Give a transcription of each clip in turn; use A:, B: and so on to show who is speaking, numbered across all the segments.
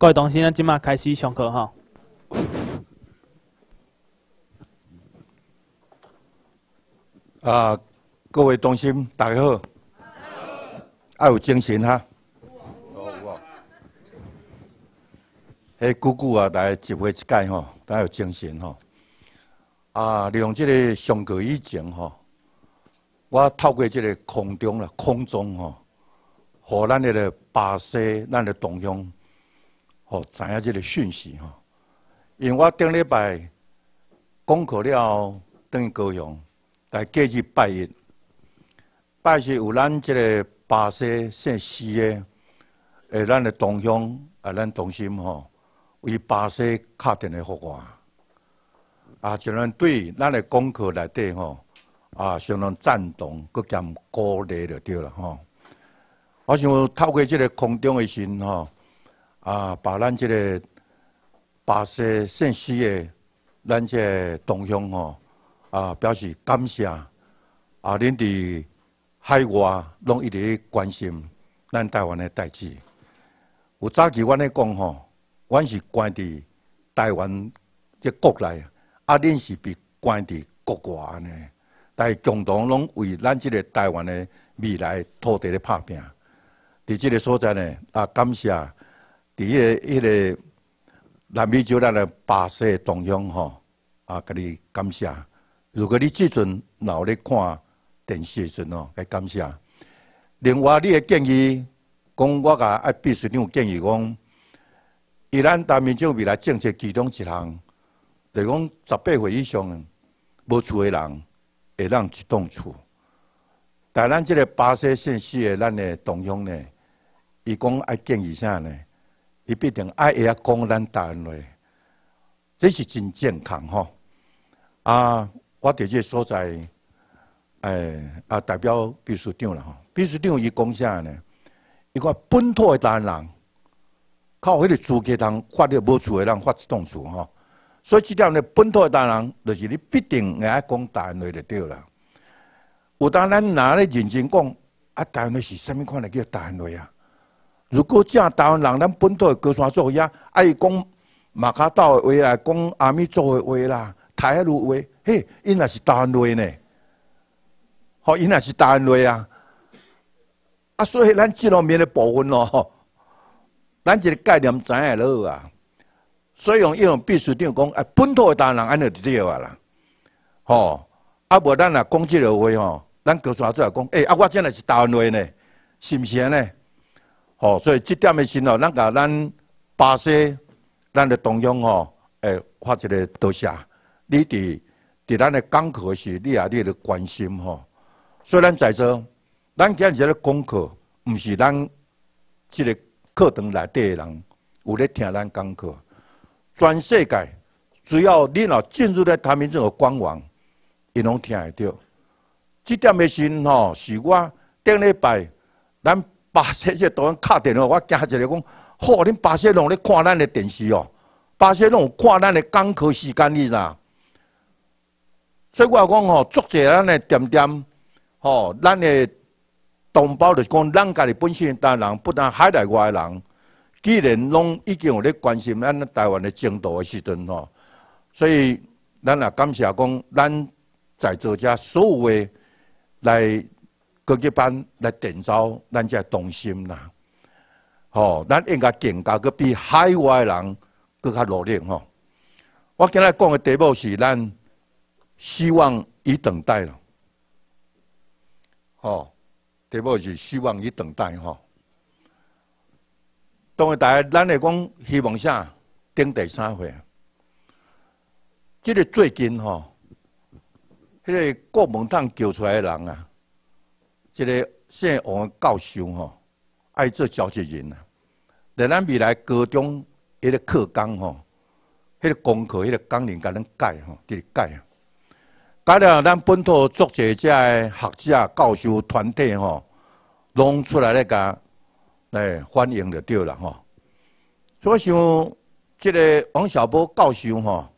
A: 各位同学，今麦开始上课吼。啊，各位同学，大家好，要有精神哈。有啊，有啊。嘿，姑姑啊，大家聚会一届吼，大家有精神吼。啊，利用这个上课以前吼，我透过这个空中啦，空中吼，和咱个巴西咱个同乡。哦，知影这个讯息哈。因为我顶礼拜功课了，等于高雄来过去拜一拜，是有咱这个巴西姓氏的，诶，咱的同乡啊，咱同心吼，为巴西敲电话，啊，就能对咱的功课来对吼，啊，相当赞同，佮兼鼓励就对了吼。我想透过这个空中的心吼。啊！把咱即个把些信息的咱即同乡吼啊，表示感谢啊！恁伫海外拢一直关心咱台湾的代志。有早期我咧讲吼，阮是关伫台湾即国内，啊，恁是被关伫国外呢，但共同拢为咱即个台湾的未来土地咧拍拼。伫即个所在呢，啊，感谢。第一个，一个南美洲咱个巴西同乡吼，啊，甲你感谢。如果你即阵闹咧看电视的阵哦，该感谢。另外，你个建议，讲我甲爱必须你有建议讲，以咱南美洲未来政策其中一项，就讲十八岁以上无厝的人会让一栋厝。但咱这个巴西信息的咱的同乡呢，伊讲爱建议啥呢？你必定爱会晓讲答案话，这是真健康吼！啊，我伫这所在，诶，啊，代表秘书长了吼。秘书长伊讲啥呢？伊讲本土的大人，靠迄个主给党发了无错的人发一栋厝吼。所以这点的本土的大人，就是你必定爱讲答案话就对了。有当咱拿咧认真讲，啊，答案话是啥物款来叫答案话啊？如果正台湾人咱本土的高山族也爱讲马卡道话啊，讲阿弥陀的话啦，台雅语话，嘿，因也是台湾话呢，好，因也是台湾话啊，啊，所以咱尽量面的部分咯，咱一个概念在了啊，所以用用必须得讲，哎，本土的台湾人安尼就对啊啦，吼，啊，无咱啊讲即个话吼，咱高山族来讲，哎，啊，我真系是台湾话呢，是毋是安呢？哦，所以这点的心哦，咱个咱巴西，咱的中央哦，诶，发一个多谢。你伫伫咱的讲课时，你也咧关心吼。虽然在遮，咱今日只咧讲课，唔是咱，即个课堂内底人有咧听咱讲课。全世界，只要你若进入了他们这个官网，伊拢听得到。这点的心哦，是我顶礼拜咱。巴西这导演卡电话，我惊一来讲，哦，恁巴西拢咧看咱的电视哦，巴西拢看咱的讲课时间呢啦。所以我讲吼，做一咱的点点，吼，咱的同胞就是讲，咱家己本身大人，不但海内外的人，既然拢已经有咧关心咱台湾的前途的时阵吼，所以咱也感谢讲，咱在这家所的来。各级班来点招咱才动心啦。吼，咱应该更加个比海外人更较努力吼。我今日讲个题目是，咱希望与等待了。吼，题目是希望与等待吼。当然，大家咱来讲，希望啥？顶第三回。即个最近吼，迄个郭文灿叫出来的人啊。一个姓王的教授吼爱做召集人呐，在咱未来高中迄个课纲吼，迄个功课、迄个纲领，甲咱改吼，直解啊。改了咱本土作者、者学者、教授团体吼，拢出来咧甲来欢迎就对了吼。所我想，即个王小波教授吼，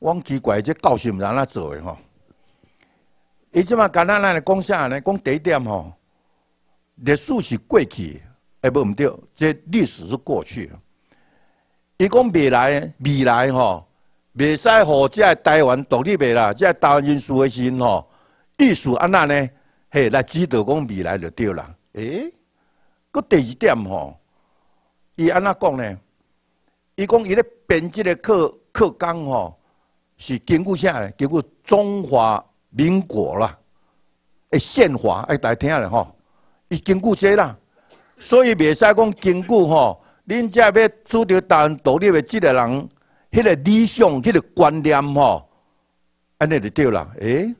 A: 往奇怪，这教授安怎做的吼？伊即马单咱来讲啥呢？讲第一点吼，历史是过去，哎不唔对，即历史是过去。伊讲未来，未来吼，未使互即台湾独立未啦，即台湾人输的心吼，历史安那呢？嘿，来指导讲未来就对啦。诶，个第二点吼，伊安那讲呢？伊讲伊咧编辑的课课纲吼，是根据啥嘞？兼中华。民国啦，诶，宪法，诶，大家听下咧吼，伊根据这啦，所以袂使讲根据吼，恁这要主得台湾独立的这个人，迄个理想，迄个观念吼，安尼就对啦。诶，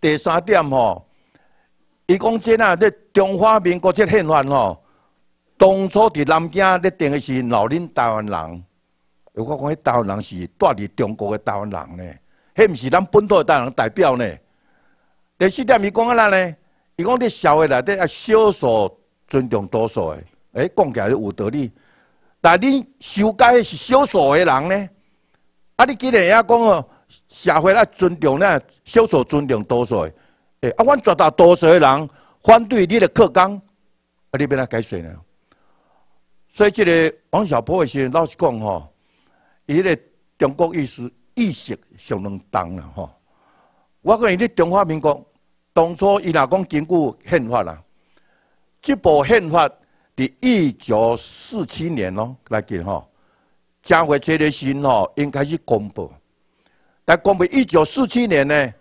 A: 第三点吼，伊讲这呐，这中华民国这宪法吼，当初伫南京咧定的是老恁台湾人，果讲迄台湾人是住伫中国的台湾人呢，迄毋是咱本土的台湾人代表呢？第四点伊讲啊啦呢，伊讲你社会内底啊少数尊重多数诶，哎，讲起来有道理。但你修改是少数诶人呢，啊！你既然也讲哦，社会啊尊重呢，少数尊重多数诶，诶，啊！阮绝大多数诶人反对你的课纲，啊！你边来解释呢？所以这个王小波先生老实讲吼，伊个中国意识意识相当重了吼。我讲伊咧中华民国。当初伊若讲根据宪法啦，这部宪法伫一九四七年咯来建吼，正月七日先吼，应该是公布。但公布一九四七年呢，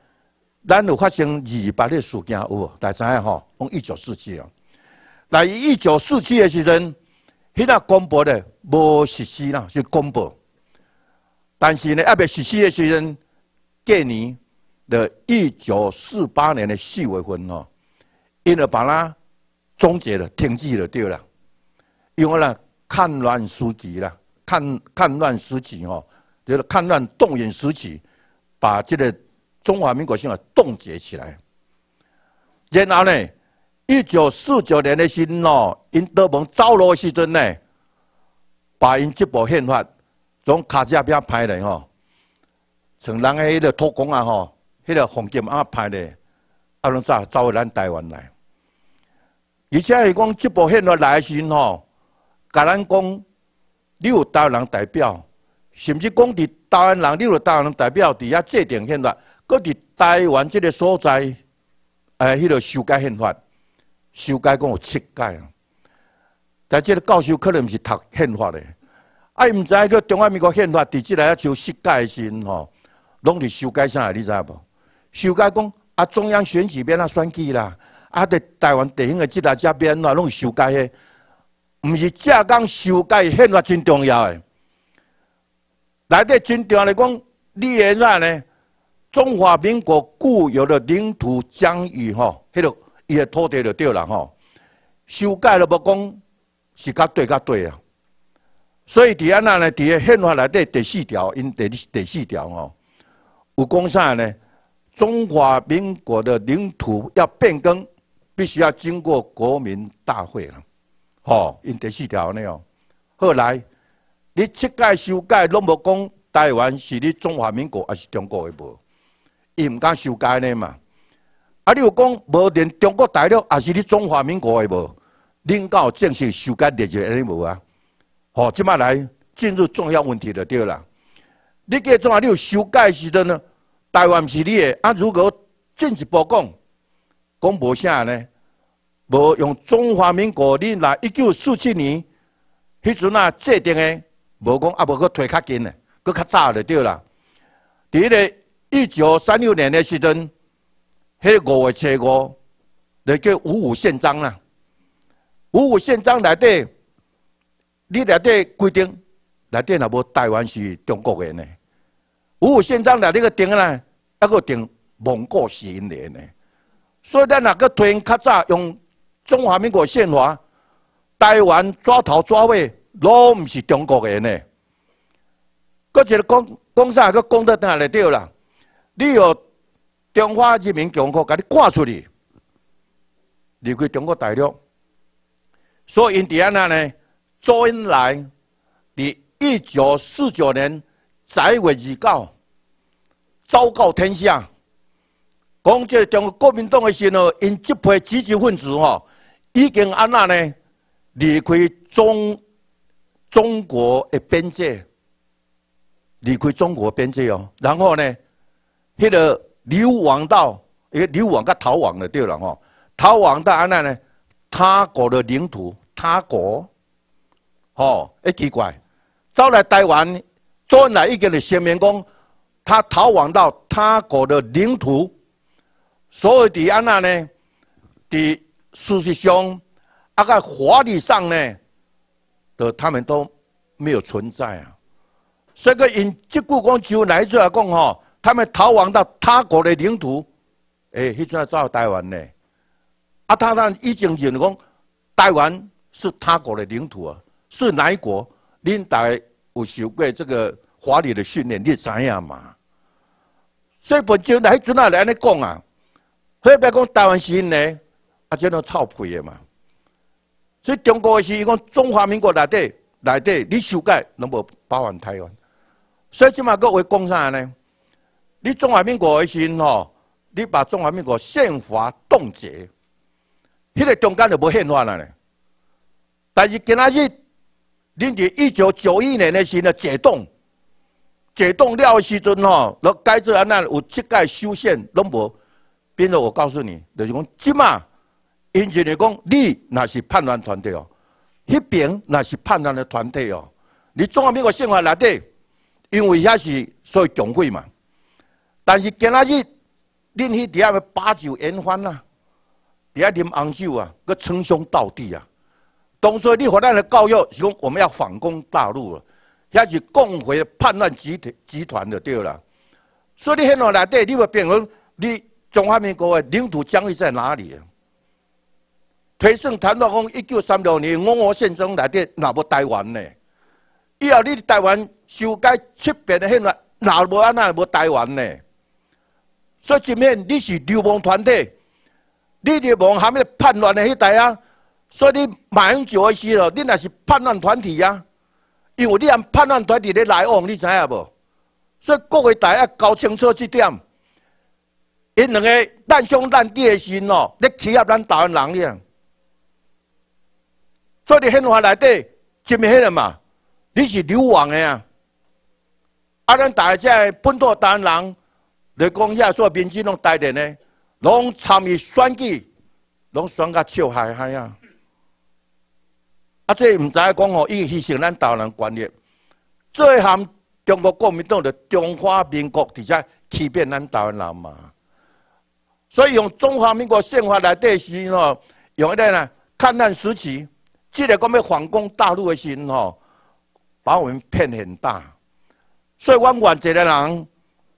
A: 咱有发生二百的事件有，大家吼，讲一九四七哦。来一九四七的时阵，伊那公布的无实施啦，是公布。但是呢，阿别实施的时阵，隔年。的一九四八年的四月份哦，因而把它终结了、停止了对了，因为呢，叛乱时期啦，叛叛乱时期哦，就是叛乱动员时期，把这个中华民国宪法冻结起来。然后呢，一九四九年的新哦，因德彭、招罗西阵呢，把因这部宪法从卡车边拍来哦，从人个迄个脱光啊吼。迄个洪金啊派咧，阿龙早去咱台湾来，而且是讲这部宪法来时吼，甲咱讲你有台湾人代表，甚至讲伫台湾人你有台湾人代表，伫遐制定宪法，搁伫台湾这个所在，哎，迄个修改宪法，修改共有七届，但这个教授可能是读宪法的，啊，伊毋知个中华民国宪法伫这里啊就界改时吼，拢伫修改啥，你知无？修改讲啊，中央选举变啊，选举啦啊，伫台湾地方个几大加变啊拢修改个，毋是浙讲修改宪法真重要个。来个真正来讲，你个啥呢？中华民国固有的领土疆域吼，迄个伊个土地就对了吼。修改了不讲是较对较对啊。所以伫安那呢？伫宪法内底第四条，因第第四条吼，有讲啥呢？中华民国的领土要变更，必须要经过国民大会了。好，因第四条呢哦。后来你七届修改拢无讲台湾是你中华民国还是中国的无，伊唔敢修改呢嘛。啊，你有讲无连中国大陆也是你中华民国的无？领导正式修改的就是安尼无啊？好，即马来进入重要问题就对了。啦。你给中华有修改时阵呢？台湾是你的。啊，如果进一步讲，讲无啥呢？无用中华民国你来一九四七年，迄阵啊制定的，无讲啊无搁推较紧的，佫较早就对啦。伫迄个一九三六年的时阵，迄五月七五，就叫五五宪章啦。五五宪章内底，你内底规定，内底若无台湾是中国的呢。五县长章了，你个定啊，还阁定蒙古、新联呢？所以咱那个推较早用中华民国宪法，台湾抓头抓尾，拢毋是中国人呢？一个讲讲啥？搁讲到哪里对啦？你要中华人民共和国，给你挂出去，离开中国大陆。所以第安纳呢，周恩来，伫一九四九年。月二十九昭告天下，讲这中国国民党诶，时候，因这批积极分子吼，已经安娜呢离开中中国诶边界，离开中国边界哦，然后呢，迄个流亡到个流亡，甲逃亡了对了吼，逃亡到安娜呢他国的领土，他国，吼，诶奇怪，招来台湾。周恩来一个人声明讲，他逃亡到他国的领土，所以李安娜呢，的事实上，啊在法律上呢，的他们都没有存在啊。所以个因结果讲就来出来讲吼，他们逃亡到他国的领土，哎，去出来抓台湾呢。啊，他他以前讲台湾是他国的领土啊，是哪一国？领导。有受过这个华律的训练，你知影嘛？所以本就来阵下来安尼讲啊，所以别讲台湾因呢，啊，只能操皮的嘛。所以中国的是讲中华民国内底内底，你修改能无包含台湾？所以起码个为讲啥呢？你中华民国时吼，你把中华民国宪法冻结，迄个中间就无宪法了呢。但是今仔日。恁伫一九九一年的时候解冻，解冻了的时阵吼，那该做安那有七个修宪拢无？比如我告诉你，就是讲即马，因著你讲你那是叛乱团体哦，迄边那是叛乱的团体哦，你综合每个生活内底，因为遐是所以穷贵嘛。但是今仔日恁去底下八九言欢呐，底下啉红酒啊，佮称兄道弟啊。当初你和咱的育是从我们要反攻大陆了，也是共匪叛乱集团集团的对了。所以你现在来这，你会变成你中华民国的领土疆域在哪里？推算谈到讲一九三六年，我我宪宗来这哪无台湾呢？以后你台湾修改七遍的在，那无安那无台湾呢？所以证明你是流氓团体，你在望下面叛乱的迄代啊？所以你马英九的时候，你若是叛乱团体呀，因为你按叛乱团体咧来往，你知影无？所以各位大家搞清楚这点，因两个难兄难弟的心哦，咧欺压咱台湾人咧。所以宪法内底禁迄了嘛，你是流亡的呀，啊，咱大家本土台湾人，来讲遐，所以民众拢带点呢，拢参与选举，拢选个笑嗨嗨呀。啊！即毋知讲吼，伊牺牲咱台湾权益，最含中国国民党的中华民国，伫遮欺骗咱台湾人嘛。所以用中华民国宪法来对时吼，用个呢？抗战时期，即个讲要反攻大陆的心吼，把我们骗很大。所以，阮原济个人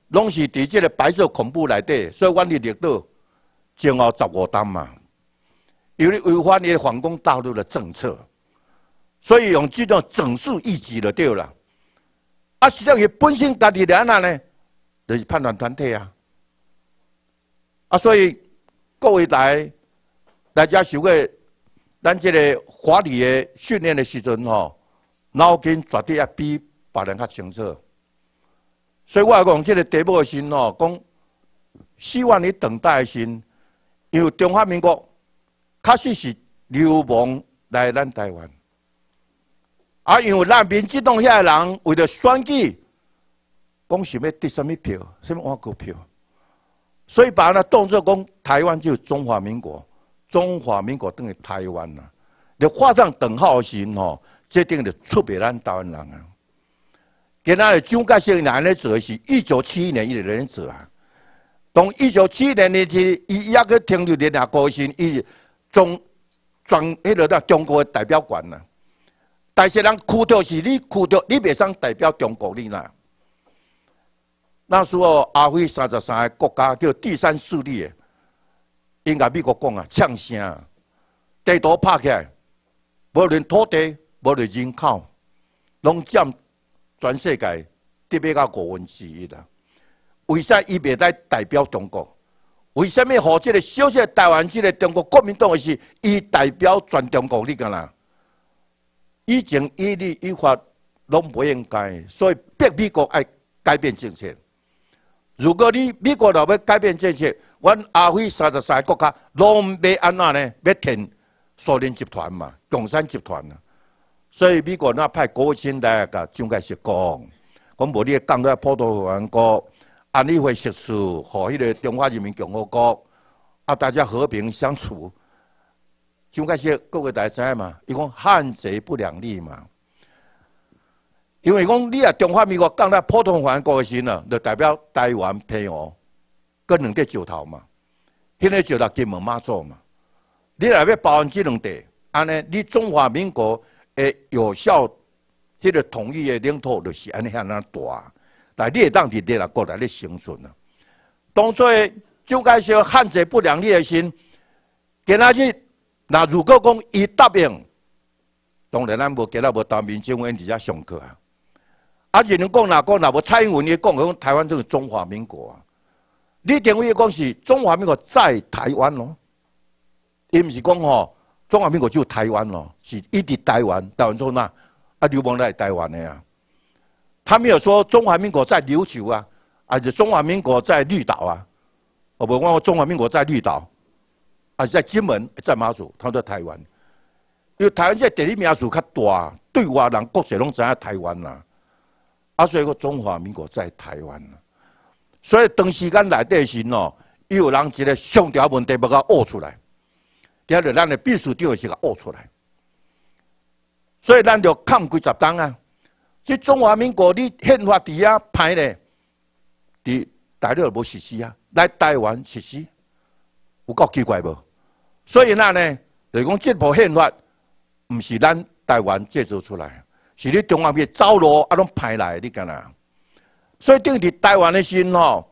A: 拢是伫即个白色恐怖内底。所以，阮的领导前后十五单嘛，有滴违反伊反攻大陆的政策。所以用这种整数一级就对了。啊，实际上伊本身家己安那呢，就是判断团体啊。啊，所以各位来，大家受个咱这个华律的训练的时阵吼，脑筋绝对要比别人较清楚。所以我讲这个第一步的心哦，讲希望你等待的心，因为中华民国确实是流氓来咱台湾。啊，因为那边激动下的人为了选举，讲什么得什么票，什么外国票，所以把那动作讲台湾就是中华民国，中华民国等于台湾呐。你画上等号的时吼，这等于出卖咱台湾人啊。另外蒋介石来的时的是一九七一年一年子啊，从一九七一年的天，伊一个停留连下高雄，伊中中迄落到中国的代表馆呐。但是，人哭着是你哭着，你袂当代表中国你呐？那时候，阿辉三十三个国家叫第三势力，应该美国讲啊，呛声，地图拍起，来，无论土地，无论人口，拢占全世界第别个五分之一啦。为啥伊袂当代表中国？为啥物？何止个小小台湾即个中国国民党是伊代表全中国，你讲啦？以前一理依法拢不应该，所以逼美国要改变政策。如果你美国若要改变政策，阮阿非三十三个国家拢要安那呢？要听苏联集团嘛，共产集团啊。所以美国那派高卿来个蒋介石讲，讲无你讲了葡萄牙国，安理会实施和迄个中华人民共和国啊，大家和平相处。就该说各个大寨嘛，伊讲汉贼不两立嘛，因为讲你啊中华民国讲了普通话过个时呢，就代表台湾偏哦，跟两块石头嘛，迄个石头金门妈做嘛，你若要包分这两块，安尼你中华民国诶有效迄个统一诶领土就是安尼遐那大，来你会当伫你啊过来咧生存啊，当初就该说汉贼不两立的时，给阿去。那如果讲伊答应，当然咱无其他无当面请阮直接上课啊。啊，有人讲哪讲哪无蔡英文伊讲讲台湾就是中华民国啊。你登辉讲是中华民国在台湾咯，伊毋是讲吼中华民国就台湾咯，是一直台湾，台湾中哪？啊，流氓来台湾的呀。他没有说中华民国在琉球啊，而且中华民国在绿岛啊？哦问我中华民国在绿岛。在金门，在马祖，他在台湾，因为台湾个地理名数较大，对外人国界拢影台湾啦。啊，所以个中华民国在台湾啦。所以长时间来底时喏，又有人一个上条问题要它挖出来，第二就咱的秘书长是个挖出来。所以咱就抗几十中啊！即中华民国你宪法底下排咧，伫大陆无实施啊？来台湾实施，有够奇怪不？所以那呢，就是讲这部宪法，不是咱台湾制造出来，是你中华民走路啊拢派来，你干哪？所以等于台湾的心吼，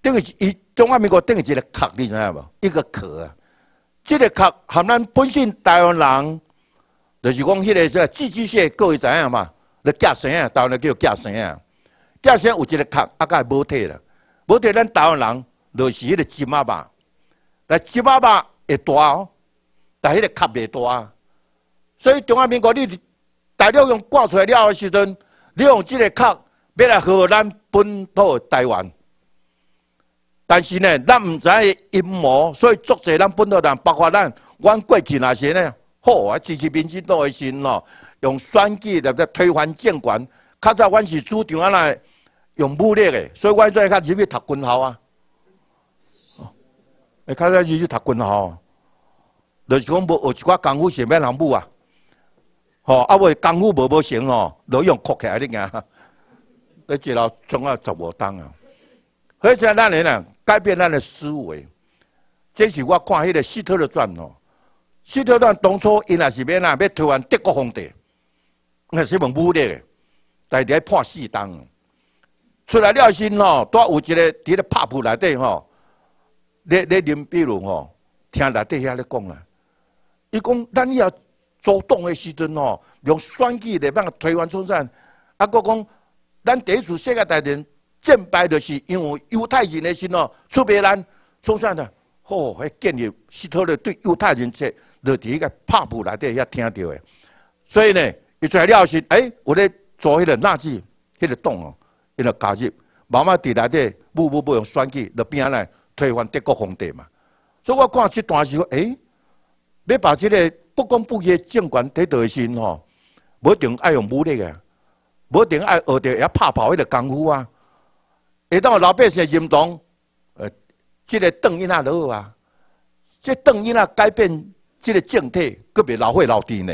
A: 等于伊中华民国等于一个壳，你知影无？一个壳，这个壳含咱本身台湾人，就是讲迄个叫蜘蛛蟹，各位知影嘛？咧夹生啊，台湾人叫寄生啊，寄生有一个壳，啊个无体啦，无体咱台湾人就是迄个芝麻巴，那芝麻巴。会大哦，但迄个壳未大，所以中华民国你大量用挂出来了时阵，你用这个壳要来祸咱本土台湾。但是呢，咱唔知阴谋，所以作侪咱本土人包括咱，阮过去那些呢，好啊支持民主党的些咯，用选举来个推翻政权。较早阮是主张阿来用武力的，所以阮在较入去读军校啊？诶，开始去去读军吼，就是讲无学一寡功夫是免人啊？吼啊话功夫无无成吼，就用哭起来你讲，你 一路总啊十五当啊，而且那人啊改变咱的思维，这是我看迄个希特勒传哦，希特勒当初因也是免啊，要推翻德国皇帝，那是蛮武的，大家判死当，出来了先吼，多有一个伫咧帕布内底吼。你你林，比如吼，听内底遐咧讲啦，伊讲咱要主动的时阵吼，用选机来帮个台湾冲散，啊，佮讲咱第一次世界大战战败就是因为犹太人诶心哦，出卖咱冲产的，吼，迄建立希特勒对犹太人这，就伫迄个帕布内底遐听到诶，所以呢，伊材料是，哎，我咧做迄个纳粹，迄个党哦，伊个加入，慢慢伫内底步步步用选机来变下来。推翻德国皇帝嘛，所以我看这段时候，哎，要把这个不公不义政权推倒去先吼，无一定爱用武力个，无一定爱学着遐拍跑迄个功夫啊。一旦老百姓认同，呃，这个邓英下就好啊。这邓英下改变这个政体，佫别老会老弟呢。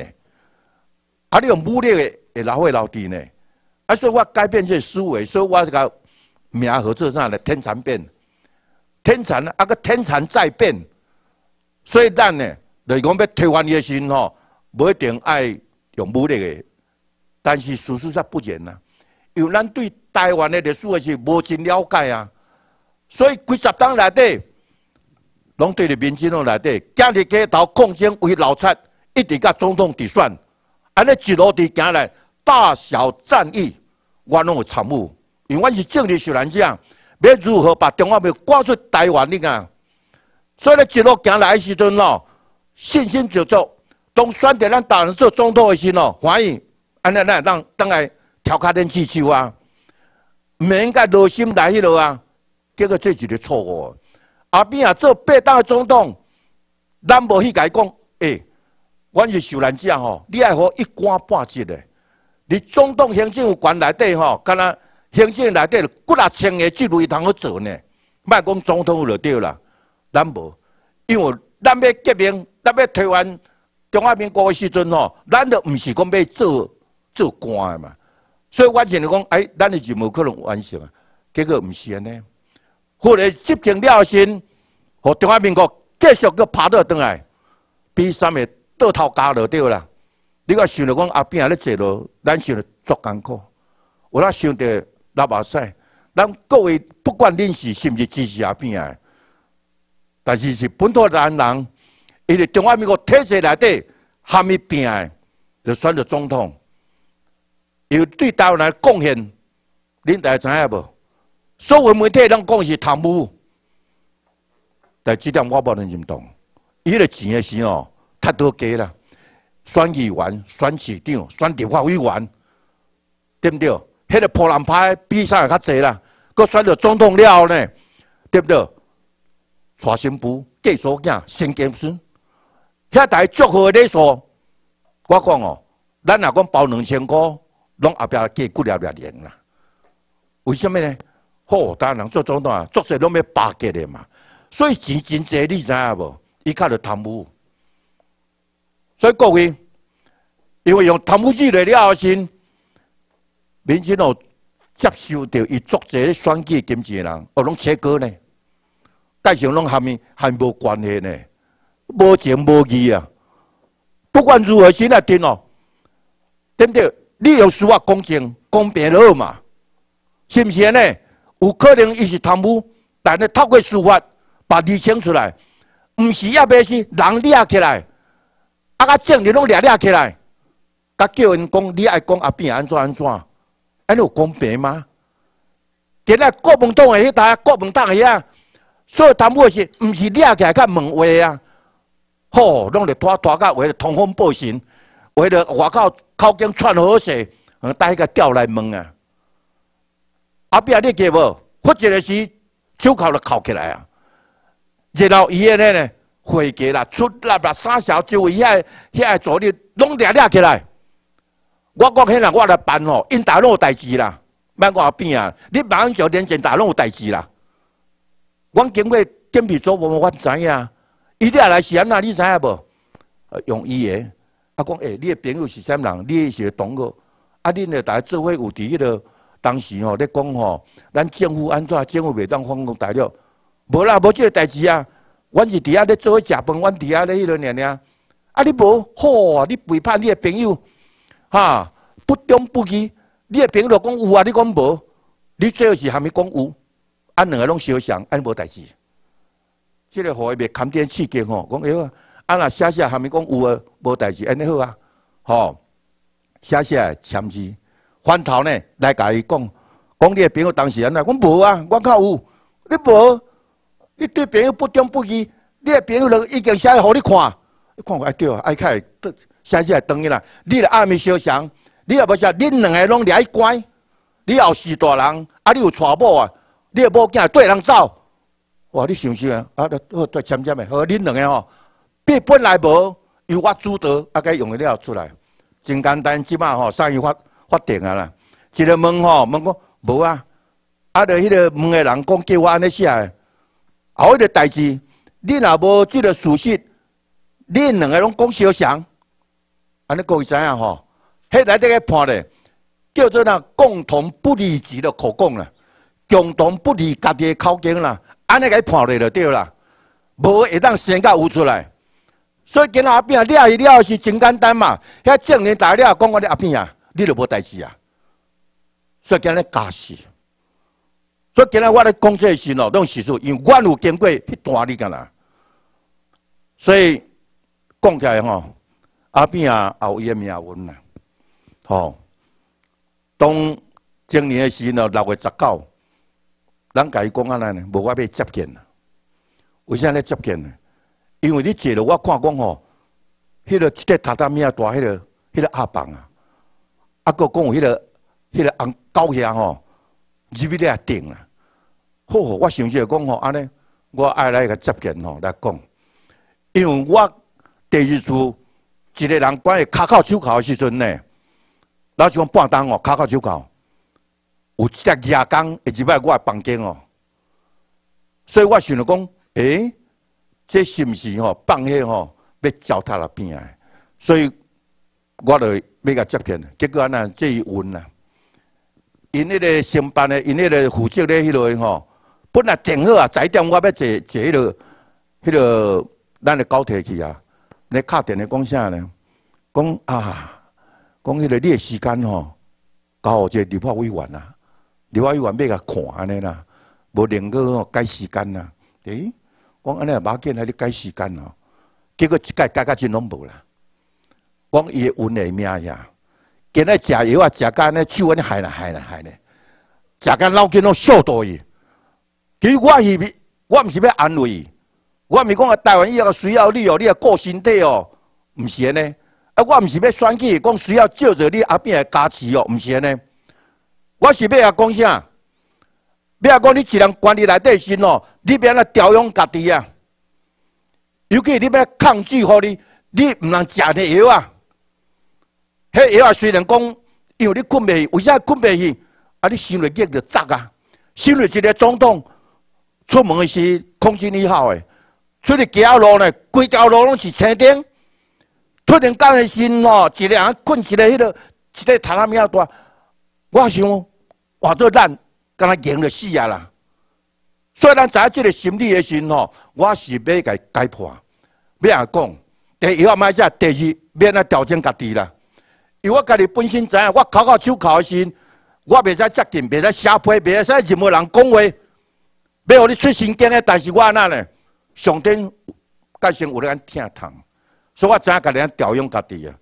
A: 啊，你用武力会老会老弟呢。啊，所以我改变这思维，所以我个号做啥在天蚕变。天残啊！啊个天残在变，所以咱呢是讲要台湾一心吼，不一定爱用武力诶。但是事实上不然啊，因为咱对台湾的历史是无真了解啊，所以几十年来底，拢对着民党内底，今日街头抗争为老出，一直甲总统直选，安尼一路底行来，大小战役，我拢有参与，因为我是政治选人这要如何把中华民国挂出台湾？你看，所以一路行来的时阵哦，信心十足，当选咱大陆做总统的时哦，欢迎，安尼咱当当来调侃恁气球啊，唔免该热心来迄落啊，结果做一是错误。阿边啊做八当总统，咱无去甲伊讲，诶，阮是受难者吼，你爱好一官半职诶，你总统行政有权内底吼，干那？行政内底几啊千个职位通好做呢？莫讲总统就对啦，咱无，因为咱要革命，咱要推翻中华民国时阵吼，咱就毋是讲要做做官嘛。所以我想讲，哎，咱就无可能完成啊。结果毋是安尼，后来执政了身和中华民国继续去爬倒转来，比三个倒头家落着啦。你讲想着讲阿扁坐落，咱想着作艰苦，我那想着。那百姓，咱各位不管恁是是毋是知识也病的，但是是本土的人，伊在中华民国体制内底含伊病的，就选着总统，有对台湾来贡献，恁大家知影无？所有媒体拢讲是贪污，但这点我不能认同，伊个钱也是哦，太多给了，选议员、选市长、选立法委员，对不对？迄个波兰派比赛也较济啦，佮选着总统了呢，对不对？娶新妇、技术匠、新技孙，遐台祝贺的数，我讲哦，咱若讲包两千块，拢后壁计几了两零啦。为什么呢？好，单人做总统啊，做事拢要巴结的嘛。所以钱真济，你知影无？伊靠着贪污，所以各位，因为用贪污钱了后钱。民间哦，接受到伊作者选举经纪人，哦拢切割呢，介绍拢下面还无关系呢，无情无义啊！不管如何，先来听哦，不对？你有司法公正公平了嘛？是不是呢？有可能伊是贪污，但是透过司法把伊清出来，毋是也袂是人掠起来，啊甲证据拢掠掠起来，甲叫因讲你爱讲阿变安怎安怎？还有公平吗？今仔国民党诶，迄搭国民党诶所做贪污是，毋是掠起来甲问话啊？吼，拢咧拖拖甲，为了通风报信，为了外口口径串好势，带个调来问啊。阿壁你记无？或者是手铐都铐起来啊？然后伊安尼呢，会计啦，出力啦，啥小周围遐遐助理拢掠掠起来。我讲遐人，我来办吼，因大陆有代志啦，别话变啊，你马英九年前大陆有代志啦。我经过警备组，我我知呀，伊在来是安那，你知无？呃，用伊个，啊讲诶，你朋友是啥人，你是同个，啊恁咧大家做伙有伫迄落当时吼咧讲吼，咱政府安怎，政府袂当反共大了？无啦，无即个代志啊。阮是伫遐咧做伙食饭，阮伫遐咧迄落念念，啊你无好，啊！你背叛你个朋友。哈，不忠不义，你的朋友讲有啊，你讲无？你最好是还没讲有，按两个拢像，想，按无代志。即个话袂看点刺激吼，讲了啊。啊那写写还没讲有啊，无代志，安尼好啊，哦，写写签字。翻头呢，来甲伊讲，讲你的朋友当时安尼讲无啊，我靠有，你无？你对朋友不忠不义，你的朋友都已经写互你看，你看我爱对，爱看。生起来等于啦，你个暗面烧香，你若无写恁两个拢了乖。你后世大人啊，你有娶某啊，你的某囝缀人走。哇，你想想啊，好对，签签的，好。恁两个吼，笔本来无，由我主导，啊该用的了出来，真简单，即摆吼送于发发展啊啦。一个问吼，问讲无啊，啊着迄个问的人讲叫我安尼写诶，后一个代志，恁若无即个属实，恁两个拢讲相像。安尼各位知影吼，迄来底个判咧，叫做呐共同不理智的口供啦，共同不利家己的口径啦，安尼个判咧就对啦，无会当先甲有出来。所以今仔阿平啊，你啊你啊是真简单嘛，遐证人台你啊讲我的阿平啊，你就无代志啊。所以今日假事，所以今日我咧讲这些事喏，拢是说因冤有经过去段你干啦。所以讲起来吼。阿边啊，也有伊个命运呐，吼！当今年的时呢，六月十九，咱家讲安呢，无我要接见啊，为啥咧要接见呢？因为你坐了，我看讲吼，迄个即个榻米啊，大，迄个迄个阿房啊，阿个讲有迄个迄个红高脚吼，入去咧定啦。吼！我想说讲吼，安尼我爱来个接见吼来讲，因为我第一次。一个人关于口口手铐的时阵呢，老是讲半当哦，口口手铐，有一只夜工，一礼拜我的房间哦，所以我想着讲，诶，这是不是吼放迄吼要糟蹋了病诶？所以我就要甲接听，结果安这一问呐，因迄个上班的，因迄个负责的迄类吼，本来定好啊，早点我要坐坐迄个，迄个咱的高铁去啊。来敲电话讲啥呢？讲啊，讲迄个你的时间吼，互一个立法委员啊，立法委员要甲看安尼啦，无能够改时间啦。诶，我安尼也马见来咧改时间哦，结果一改改甲真拢无啦。我伊运伊命呀，今日食药啊，食干咧，手安尼害啦害啦害咧，食干老筋拢烧多伊。其实我是我唔是要安慰伊。我毋是讲台湾伊个需要你哦，你啊顾身体哦，毋是安尼。啊，我毋是要选举讲需要借着你阿壁的加持哦，毋是安尼。我是要啊讲啥？要啊讲你一人管理底得心哦，你便啊调养家己啊。尤其你要抗拒好你，你毋通食迄药啊。迄药啊，虽然讲为你困袂去，为啥困袂去？啊，你心里计着扎啊，心里一个冲动，出门时空气你好诶。出去桥路呢，规条路拢是青顶。突然间的心哦，一个人困一个迄落，一个头榻米遐大。我想换做咱，敢若赢了死啊啦！所以咱知即个心理的时吼，哦，我是要解解破，免讲。第一，买只；第二，免来调整家己啦。因为我家己本身知影，我考考手考的时，我袂使接近，袂使写批，袂使任何人讲话，要互你出神经的。但是我那呢？上天个性有咧安疼痛，所以我怎个安调养家己啊？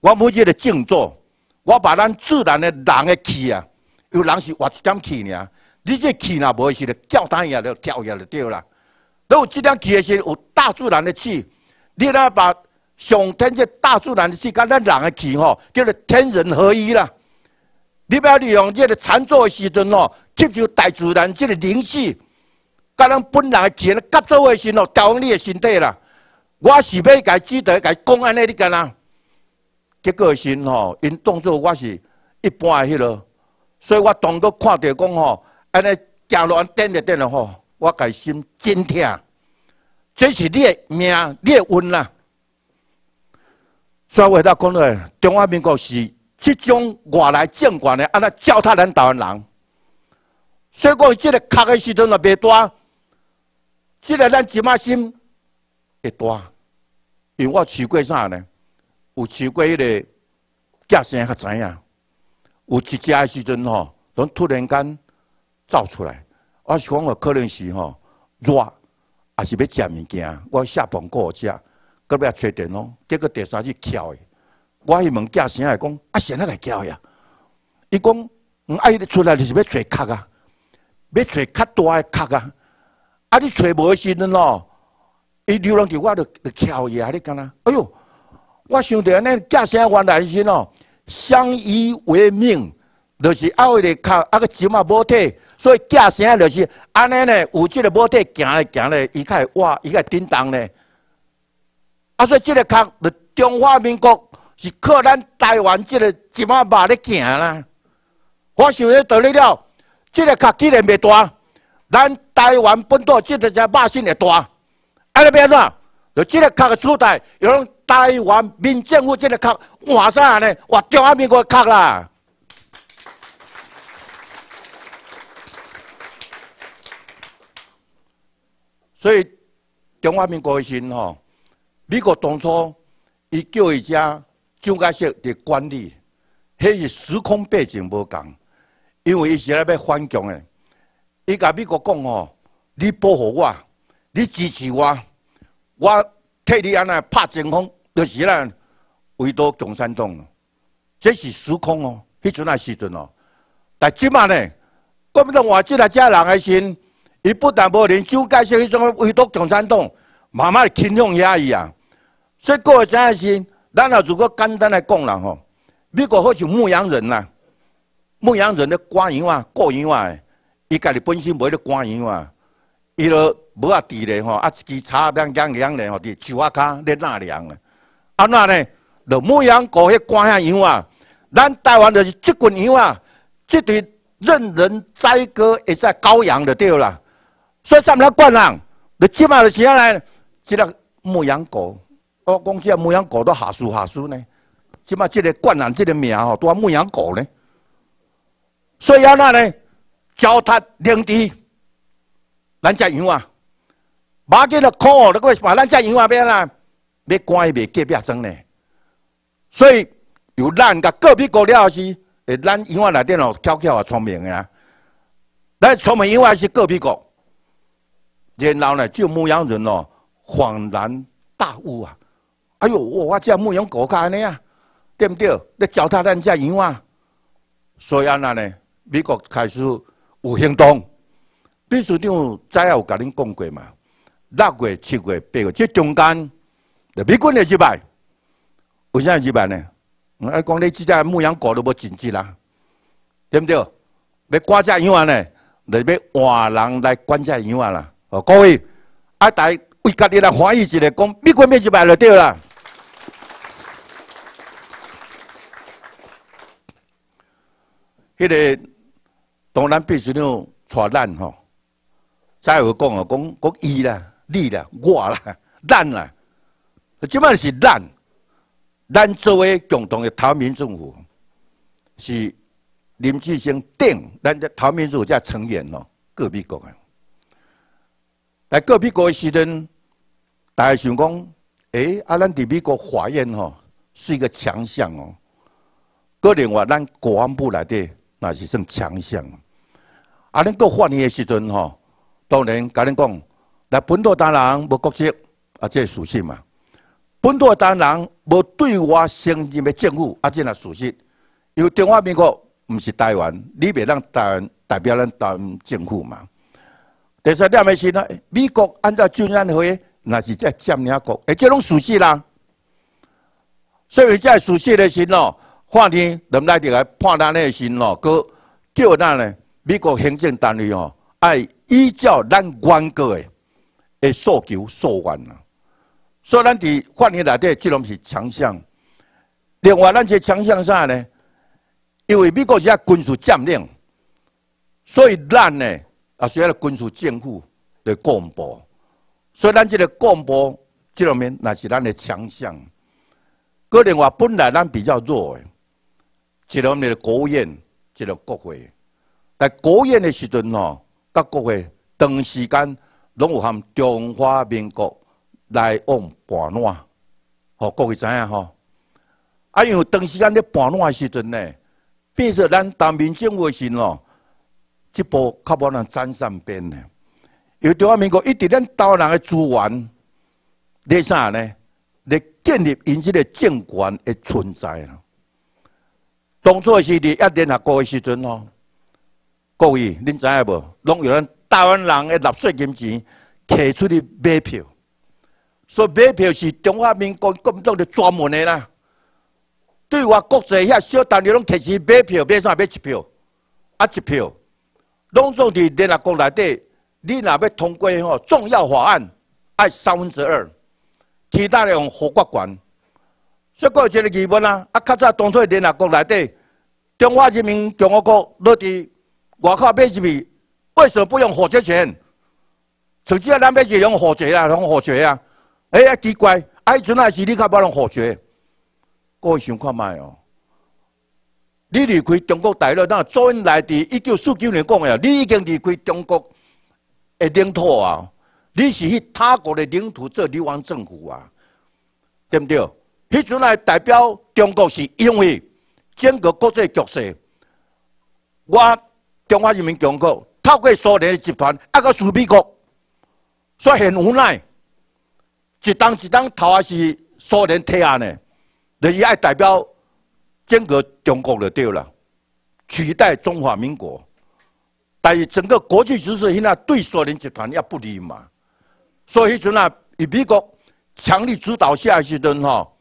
A: 我每日的静坐，我把咱自然的、人的气啊，有人是活一点气呢。你这气若无是咧，叫单也了，跳也了，对啦。都有这点气嘅是，有大自然的气。你若把上天这大自然的气，跟咱人的气吼，叫做天人合一啦。你不要利用这个禅坐的时阵哦，吸收大自然这个灵气。甲咱本人的钱，合做个心哦，交喺你的身体啦。我是要家记得，家讲安尼，你干呐？结果个心吼，因当作我是一般的迄落，所以我当过看到讲吼，安尼走路安颠着颠了吼，我家心真疼。这是你的命，你的运啦。所以我才讲个，中华民国是集种外来政权的，安那糟蹋咱台湾人。所以讲，即个靠的时阵若袂大。即个咱即马心会大，因为我取过啥呢？有取过迄个叫声较知影，有一只的时阵吼，拢突然间走出来，我想我可能是吼热，也是要食物件。我下半个食，隔壁仔吹电脑，结果第三日敲的，我去问叫声来讲啊，谁那个敲呀，伊讲阿伊出来就是要吹壳啊，要吹较大诶壳啊。啊！你揣无信的咯？伊流浪伫我着跳伊啊！你干哪？哎呦！我想着安尼，假山原来是喏，相依为命，就是阿位的靠啊个芝麻无体，所以假山就是安尼呢。有即个无体行来行来，伊开哇，伊开叮当呢。啊！所以即个靠，中华民国是靠咱台湾即个芝麻嘛咧行啦。我想的道理了，即个靠既然袂大。咱台湾本土即个只百姓会大，安尼变怎？要即个壳个出代，要让台湾民政府即个壳哇塞安尼，哇！中华民国壳啦！所以中华民国的先吼，美国当初伊叫伊只蒋介石伫管理，迄是时空背景无同，因为伊是咧要反共的。伊甲美国讲吼，你保护我，你支持我，我替你安尼拍前锋，就是啦，围到共产党这是时空哦，迄阵啊时阵哦，但即卖呢，国民党话即来遮人诶心，伊不但无连蒋介石迄种围到共产党，慢慢倾向遐伊啊，所以过诶真诶是，咱啊如果简单来讲啦吼，美国好像牧羊人啦，牧羊人的管伊啊，管伊啊。伊家己本身买咧官羊啊，伊都无啊伫咧吼，啊一己插两两凉咧吼，伫树下骹咧纳凉咧。啊那呢，就牧羊狗迄关下羊啊，咱台湾就是即群羊啊，即对任人宰割会使羔羊的对啦？所以上嚟灌人，你即马就起来，即个牧羊狗。我讲即个牧羊狗都下输下输呢，即马即个灌人即个名吼，都阿牧羊狗呢。所以啊那呢。教他领地，咱只羊啊，马基勒靠哦，那个把咱只羊啊变啦，要关伊尾隔壁生呢。所以有咱个隔壁国了是，诶，咱羊啊来电脑悄悄啊聪明啊，咱聪明羊啊是个别国。然后呢，就牧羊人哦恍然大悟啊，哎呦，我我牧羊国家呢呀，对不对？你脚踏咱只羊啊。所以啊那呢，美国开始。有行动，秘书长早有甲恁讲过嘛。六月、七月、八月，即中间，就美军来入来。为啥要入来呢？我讲你即只牧羊狗都无禁止啦，对不对？要挂只羊啊呢，就要换人来管只羊啊啦。哦，各位，啊台为家己来怀疑一下，讲美国咩入来就对啦。迄个。当然必须要带咱吼。再有讲啊，讲讲伊啦、你啦、我啦、咱啦。即摆是咱，咱作为共同的台民政府，是林志兴定咱嘅台民政府嘅成员哦。个美国嘅，来个美国的时阵，大家想讲，哎啊，咱伫美国法院吼，是一个强项哦。个人话，咱国安部来的，那是算强项。啊！恁搁发言的时阵吼，当然甲恁讲，来本土党人无国籍啊，这属实嘛？本土党人无对外承认的政府啊，这也属实。因为中华民国毋是台湾，你袂当台湾代表咱台湾政府嘛？第三点的信呢？美国按照《军舰会约》，那是在占领国，而且拢属实啦。所以再属实的信咯，法言能来得来判断的信咯，搁叫咱呢？美国行政单位哦，爱依照咱原国的的诉求、诉愿啊。所以咱伫法系内底，即拢是强项。另外，咱这强项啥呢？因为美国是啊军事占领，所以咱呢啊，需要军事政府的公布。所以咱这个公布这方面，那是咱的强项。可另外，本来咱比较弱，的，即拢们的国务院，只了国会。在国宴的时阵哦，各国的长时间拢有含中华民国来往盘乱，好各位知影吼。啊，因为长时间在盘乱的时阵呢，变作咱当民政府的时咯，这部较无能沾上边呢。因为中华民国一直咱岛人的资源，第啥呢，来建立因这个政权的存在咯。当初是伫一零阿国的时阵哦。各位，恁知影无？拢有人台湾人诶，纳税金钱摕出去买票，说买票是中华民国国民党咧专门诶啦。对外国际遐小单位拢摕钱买票，买啥买一票？啊，一票，拢总伫联合国内底。你若要通过吼重要法案，爱三分之二，其他用否法权。所以即一个疑问啊，啊，较早当初联合国内底，中华人民共和国落伫。外口买一米，为什么不用火车钱？曾经啊，咱买是用火车啦，用火车啊。哎，奇怪，迄阵来是你较买用火车。我想看卖哦。你离开中国大陆，那周恩来伫一九四九年讲诶，你已经离开中国诶领土啊。你是去他国的领土做流亡政府啊？对不对？迄阵来代表中国，是因为整个国际局势，我。中华人民共和国透过苏联的集团，啊个苏美国，所以很无奈。一当一当，头啊是苏联提案的，你伊爱代表整个中国就对了，取代中华民国。但是整个国际局势现在对苏联集团也不利嘛，所以就那以美国强力主导下时阵吼，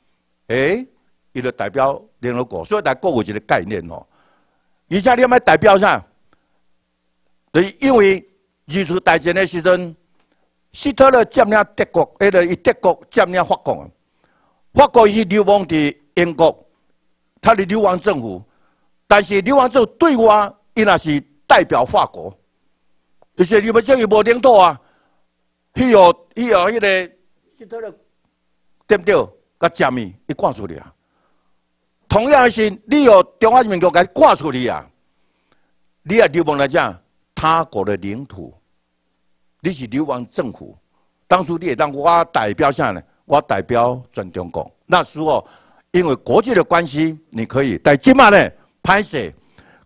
A: 哎，伊就代表联合国，所以带各国一个概念哦。而且你要代表啥？对，因为二次大战的时阵，希特勒占领德国，迄个伊德国占领法国，法国是流亡的英国，他的流亡政府，但是流亡政府对外伊然是代表法国，就是你们这里无领导啊，伊有伊有迄个希特勒对不对？甲占领，伊挂出去啊。同样是你哦，中华人民共和国挂出去啊，你也流亡来讲。他国的领土，你是流亡政府。当初你也当我代表啥呢？我代表全中国。那时候因为国际的关系，你可以。但即卖呢，拍摄，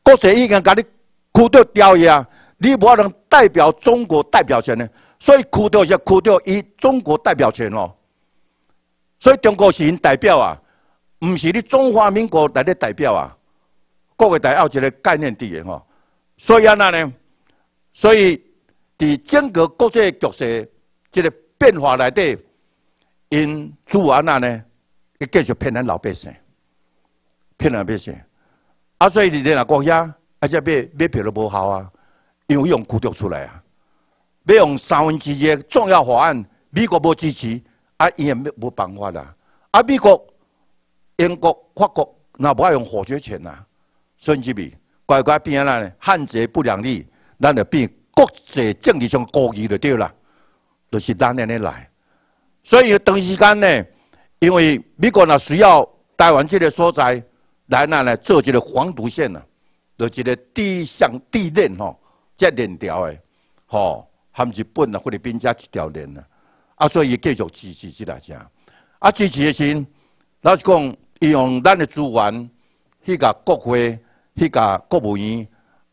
A: 国际已经把你扣掉掉呀，啊！你不能代表中国代表权呢。所以扣掉是扣掉以中国代表权哦。所以中国是代表啊，毋是你中华民国来的代表啊。各位，家有一个概念人吼，所以安那呢？所以，伫整个国际局势这个变化里底，因朱安那呢，也继续骗咱老百姓，骗老百姓。啊，所以你任何国家，而且买买票都无效啊，因为用孤独出来啊，要用三分之一重要法案，美国不支持，啊，伊也没没办法啦。啊，美国、英国、法国，那不爱用火权呐？所以你知乖乖变阿那呢，汉贼不两立。咱就变国际政治上高级了，对啦，就是咱安尼来。所以长时间呢，因为美国若需要台湾这个所在来那来做一个防毒线呐，就即一个地上地链吼，接链条的，吼含日本啊或者边家一条链呐，啊所以继续支持这大家，啊支持的时，若是讲用咱的资源去甲国会去甲国务院。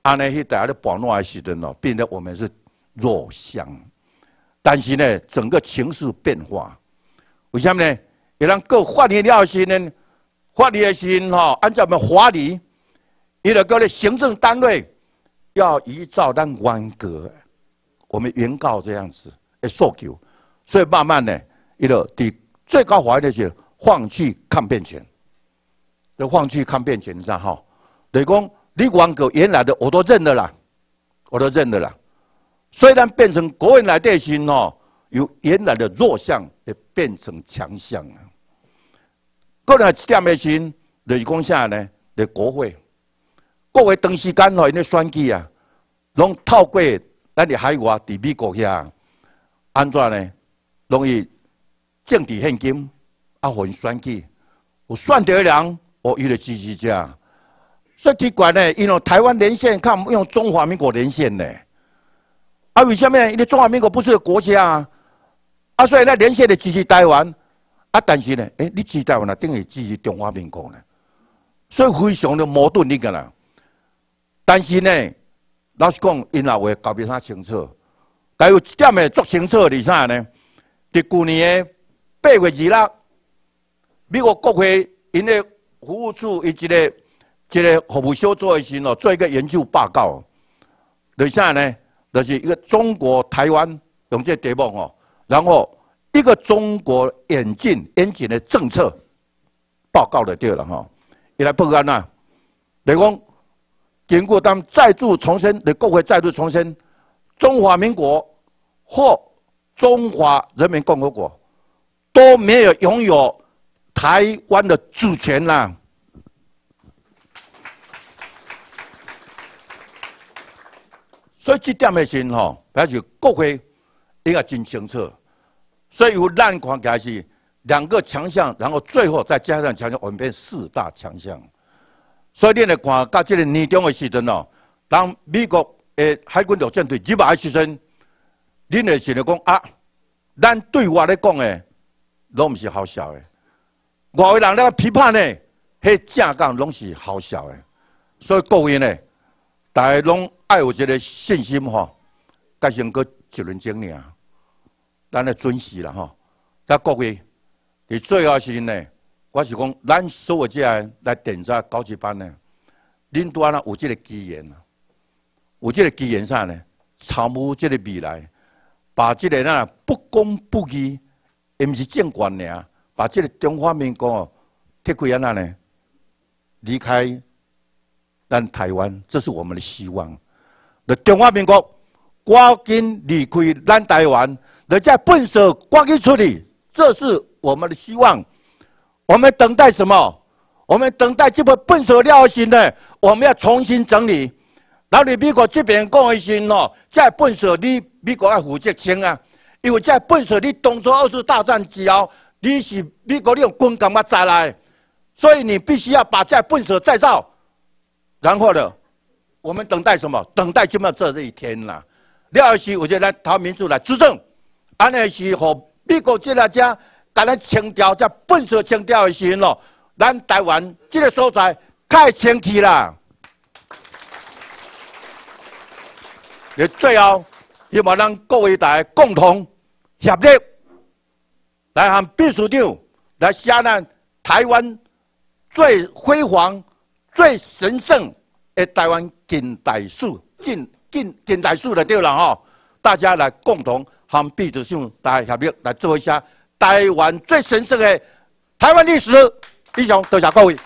A: 他呢，去家来把乱的时阵呢，变得我们是弱项。但是呢，整个情势变化，为什么呢？伊人各换你了先呢？换你先哈，按照我们法律，伊个个咧行政单位要依照当分格，我们原告这样子来诉求，所以慢慢呢，伊个伫最高法院的是放弃抗辩权，就放弃抗辩权噻哈，等于讲。李光个原来的我都认得啦，我都认得啦。虽然变成国人来担心哦，由原来的弱项也变成强项了。个人一点的就是讲啥呢？的国会各位长时间在选举啊，拢透过咱的海外伫美国遐，安怎呢？容易政治献金啊，因选举，有选的人，我伊来支持者。说奇怪呢，呢，为台湾连线，看用中华民国连线呢。啊，为什么？因为中华民国不是国家啊。啊，所以那连线的只是台湾，啊，但是呢，哎，你支持台湾，那等于支持中华民国呢。所以非常的矛盾，一个人。但是呢，老实讲，因老话搞比啥清楚。但有一点的足清楚的是啥呢？在去年的八月二六，美国国会因的服务处以及的。即个服务修组诶时哦，做一个研究报告，为下呢？就是一个中国台湾用即个地方哦，然后一个中国引进引进的政策报告就对了哈。伊来报告呐，等于讲，经过他们再度重申，你国会再度重申，中华民国或中华人民共和国都没有拥有台湾的主权啦。所以这点的时候，还是各国应该真清楚。所以有难看起是两个强项，然后最后再加上强项，我们变四大强项。所以你来看到这个年终的时阵哦，当美国的海军陆战队入来时阵，恁会是咧讲啊，咱对外来讲的，拢毋是好笑的。外国人咧批判诶，迄正讲拢是好笑的。所以各位呢，大家拢。爱有一个信心吼，加上佫一轮两年，咱也准时啦吼。佮各位，你最好是呢，我是讲咱所有遮来电召高级班的，恁当然有这个机缘源，有这个机缘啥呢？筹谋这个未来，把这个呐不公不义，毋是正观呢？把这个中华民族踢开安呐呢？离开，咱台湾，这是我们的希望。那中华民国赶紧离开咱台湾，人家笨手赶紧处理，这是我们的希望。我们等待什么？我们等待这部笨手掉心呢？我们要重新整理。然后你美国这边讲一声哦，在笨手，你美国要负责清啊。因为在笨手，你东周二次大战之后，你是美国你用军港啊再来，所以你必须要把这笨手再造，然后呢？我们等待什么？等待就末这一天啦。廖二时我就来，陶民主来执政。安尼是和美国这两家搞那清掉这粪扫清掉的时候，咱台湾这个所在太清气啦。也最后，希望咱各位大共同协力来喊秘书长来商咱台湾最辉煌、最神圣。诶，台湾近代史、近近近代史来对了吼，大家来共同含毕子，上大合力来做一下台湾最神圣的台湾历史，以上多谢各位。